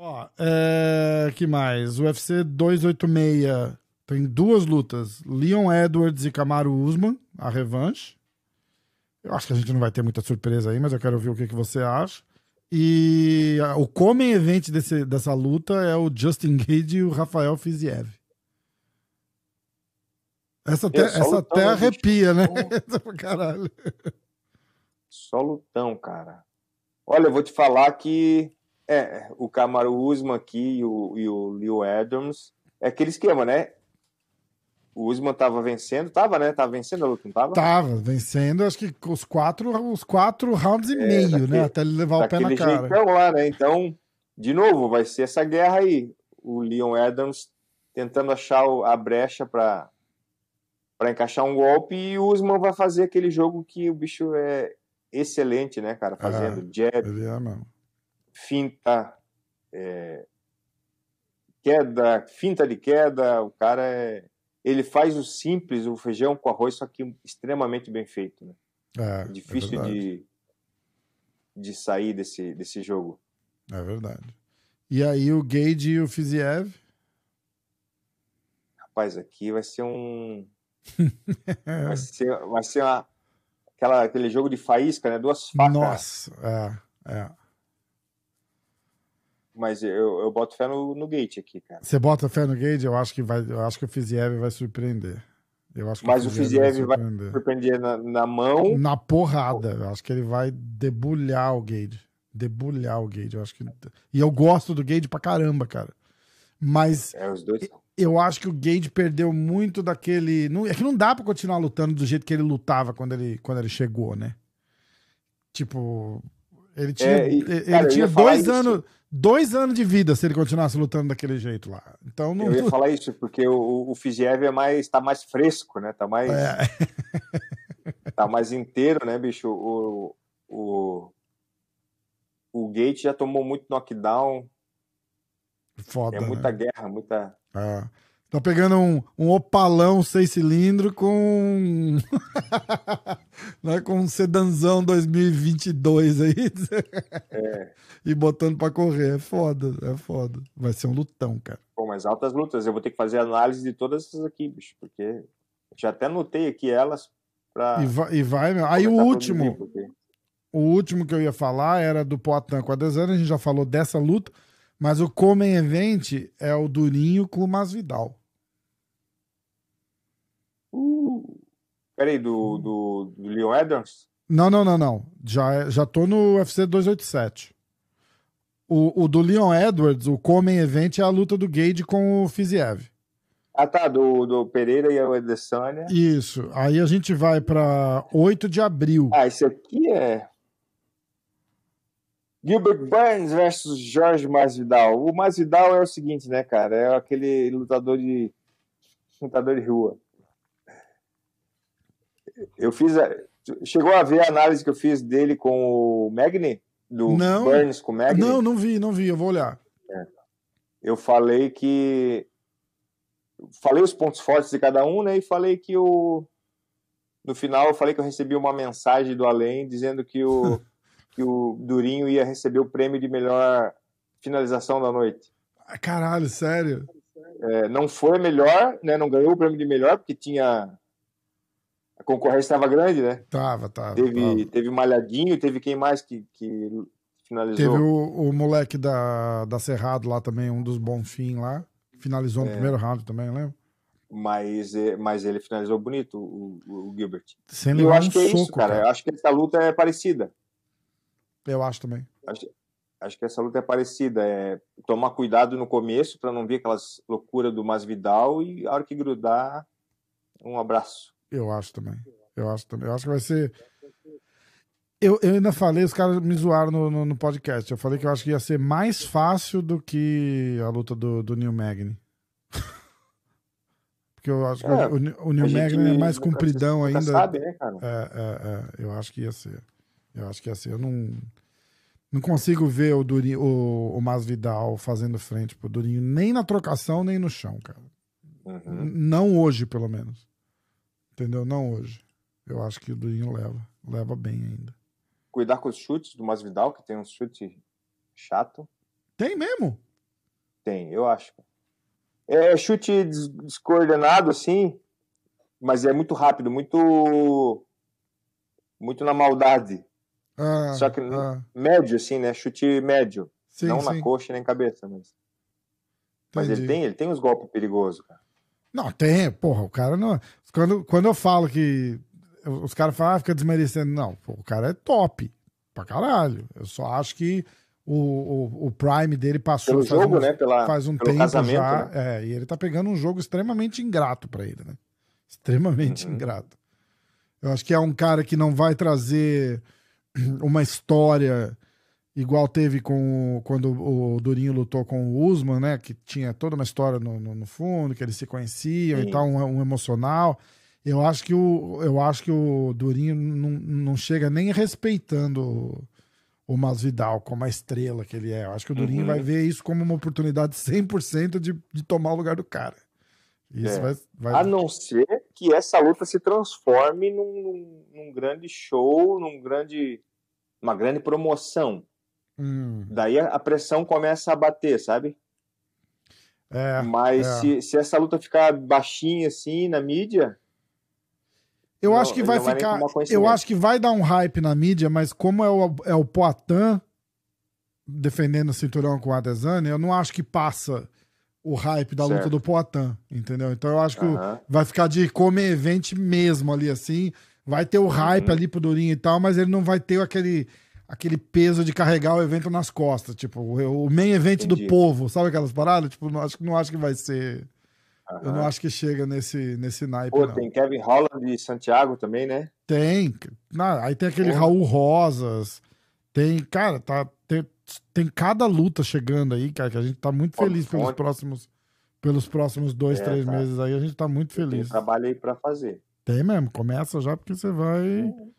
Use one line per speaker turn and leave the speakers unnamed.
Ó, é... que mais? UFC 286 tem duas lutas: Leon Edwards e Camaro Usman, a revanche. Eu acho que a gente não vai ter muita surpresa aí, mas eu quero ouvir o que, que você acha. E o come event desse, dessa luta é o Justin Gage e o Rafael Fiziev. Essa até, essa até arrepia, né? Caralho.
Só lutão, cara. Olha, eu vou te falar que é, o Camaro Usman aqui e o, e o Leo Adams. É aquele esquema, né? O Usman tava vencendo, tava, né? Tava vencendo a luta, não tava?
Tava vencendo, acho que os quatro, os quatro rounds e é, meio, né? daquele, né? Até ele levar o pé na cara. Jeitão
lá, né? Então, de novo, vai ser essa guerra aí. O Leon Adams tentando achar a brecha para para encaixar um golpe e o Usman vai fazer aquele jogo que o bicho é excelente, né, cara? Ah, Fazendo é, jab, é mesmo finta, é, queda, finta de queda, o cara é, ele faz o simples, o feijão com arroz, só que extremamente bem feito, né?
É, é, é difícil de,
de sair desse, desse jogo. É verdade.
E aí o Gage e o Fiziev?
Rapaz, aqui vai ser um...
vai
ser, vai ser uma, aquela, aquele jogo de faísca, né? Duas facas.
Nossa, é, é
mas eu, eu boto fé no, no Gate aqui, cara.
Você bota fé no Gate? Eu acho que vai, eu acho que o Fiziev vai surpreender. Eu acho que mas o Fiziev vai surpreender,
vai surpreender na, na, mão. Na
porrada. Eu acho que ele vai debulhar o gate Debulhar o gate Eu acho que... E eu gosto do gate pra caramba, cara. Mas. É, os dois são. Eu acho que o Gage perdeu muito daquele. Não, é que não dá pra continuar lutando do jeito que ele lutava quando ele, quando ele chegou, né? Tipo, ele é, tinha, é, e, ele cara, tinha dois anos dois anos de vida se ele continuasse lutando daquele jeito lá. Então não... Eu ia
falar isso, porque o, o é mais, tá mais fresco, né? Tá mais. É. tá mais inteiro, né, bicho? O, o, o Gate já tomou muito knockdown.
Foda. É muita
né? guerra, muita.
É. Tá pegando um, um opalão seis cilindro com. né, com um sedanzão 2022 aí. É. e botando para correr. É foda, é foda. Vai ser um lutão, cara.
Pô, mas altas lutas. Eu vou ter que fazer análise de todas essas aqui, bicho, porque já até anotei aqui elas
pra. E vai, e vai meu. Aí o último. O último que eu ia falar era do Poitin com a Desana, a gente já falou dessa luta, mas o Comem Event é o Durinho com o Masvidal.
Peraí, do, do, do Leon Edwards?
Não, não, não, não. Já, é, já tô no UFC 287. O, o do Leon Edwards, o Comem Event, é a luta do Gage com o Fiziev.
Ah, tá, do, do Pereira e a Adesanya. Isso.
Aí a gente vai para 8 de abril.
Ah, isso aqui é. Gilbert Burns versus Jorge Masvidal. O Masvidal é o seguinte, né, cara? É aquele lutador de lutador de rua eu fiz. A, chegou a ver a análise que eu fiz dele com o Magni? Do não, Burns com o Magni? Não,
não vi, não vi, eu vou olhar.
É. Eu falei que. Falei os pontos fortes de cada um, né? E falei que o. No final, eu falei que eu recebi uma mensagem do além dizendo que o, que o Durinho ia receber o prêmio de melhor finalização da noite.
Ah, caralho, sério?
É, não foi melhor, né? Não ganhou o prêmio de melhor, porque tinha a concorrência estava grande, né?
Tava, tava. Teve, tava.
teve Malhadinho, teve quem mais que, que finalizou? Teve
o, o, moleque da, da Cerrado lá também, um dos Bonfim lá. Finalizou no é. primeiro round também, lembra?
Mas, é, mas ele finalizou bonito, o, o, Gilbert.
Sem e eu acho um que é soco, isso, cara.
cara. Eu acho que essa luta é parecida.
Eu acho também.
Acho, acho que essa luta é parecida. É tomar cuidado no começo para não vir aquelas loucuras do Masvidal e a hora que grudar, um abraço.
Eu acho também. Eu acho também. Eu acho que vai ser. Eu, eu ainda falei, os caras me zoaram no, no, no, podcast. Eu falei que eu acho que ia ser mais fácil do que a luta do, do Neil Magny. Porque eu acho que o, é, o Neil Magny é mais compridão ainda. Sabe, né, cara? É, é, é, eu acho que ia ser. Eu acho que ia ser. Eu não, não consigo ver o, Durinho, o, o Masvidal fazendo frente pro Durinho, nem na trocação, nem no chão, cara. Uhum. Não hoje, pelo menos. Entendeu? Não hoje. Eu acho que o Durinho leva. Leva bem ainda.
Cuidar com os chutes do Masvidal, que tem um chute chato. Tem mesmo? Tem, eu acho. É chute descoordenado, assim, mas é muito rápido, muito. Muito na maldade.
Ah, Só que ah.
médio, assim, né? Chute médio. Sim, não sim. na coxa nem cabeça, mas. Entendi. Mas ele tem, ele tem uns golpes perigosos, cara.
Não, tem, porra, o cara não. Quando, quando eu falo que. Os caras falam, ah, fica desmerecendo. Não, pô, o cara é top. Pra caralho. Eu só acho que o, o, o Prime dele passou Pelo faz jogo, um, né? Pela, faz um tempo já. Né? É, e ele tá pegando um jogo extremamente ingrato para ele, né? Extremamente uhum. ingrato. Eu acho que é um cara que não vai trazer uma história Igual teve com quando o Durinho lutou com o Usman, né? Que tinha toda uma história no, no, no fundo, que eles se conheciam Sim. e tal, um, um, emocional. Eu acho que o, eu acho que o Durinho não, não chega nem respeitando o Masvidal como a estrela que ele é. Eu acho que o Durinho uhum. vai ver isso como uma oportunidade 100% de, de tomar o lugar do cara. Isso é. vai,
vai... A não ser que essa luta se transforme num, num, num grande show, num grande, uma grande promoção Hum. Daí a pressão começa a bater, sabe?
É, Mas é. Se,
se essa luta ficar baixinha assim na mídia, eu não, acho que vai, vai ficar. Eu acho que
vai dar um hype na mídia, mas como é o, é o Poitin defendendo o cinturão com o Adesanya, eu não acho que passa o hype da certo. luta do Poitin, entendeu? Então eu acho que uh -huh. vai ficar de como evento mesmo ali, assim. Vai ter o hype uh uhum. -huh. ali pro Durinho e tal, mas ele não vai ter aquele aquele peso de carregar o evento nas costas, tipo, o main event Entendi. do povo, sabe aquelas paradas? Tipo, não acho, não acho que vai ser. Eu não acho que chega nesse, nesse naipe. Pô, não. tem
Kevin Holland de Santiago também, né?
Tem. Não, aí tem aquele é. Raul Rosas. Tem, cara, tá, tem, tem cada luta chegando aí, cara, que a gente tá muito feliz pelos próximos, pelos próximos dois, é, três tá. meses aí. A gente tá muito feliz. Tem trabalho
aí pra fazer.
Tem mesmo, começa já porque você vai. Uhum.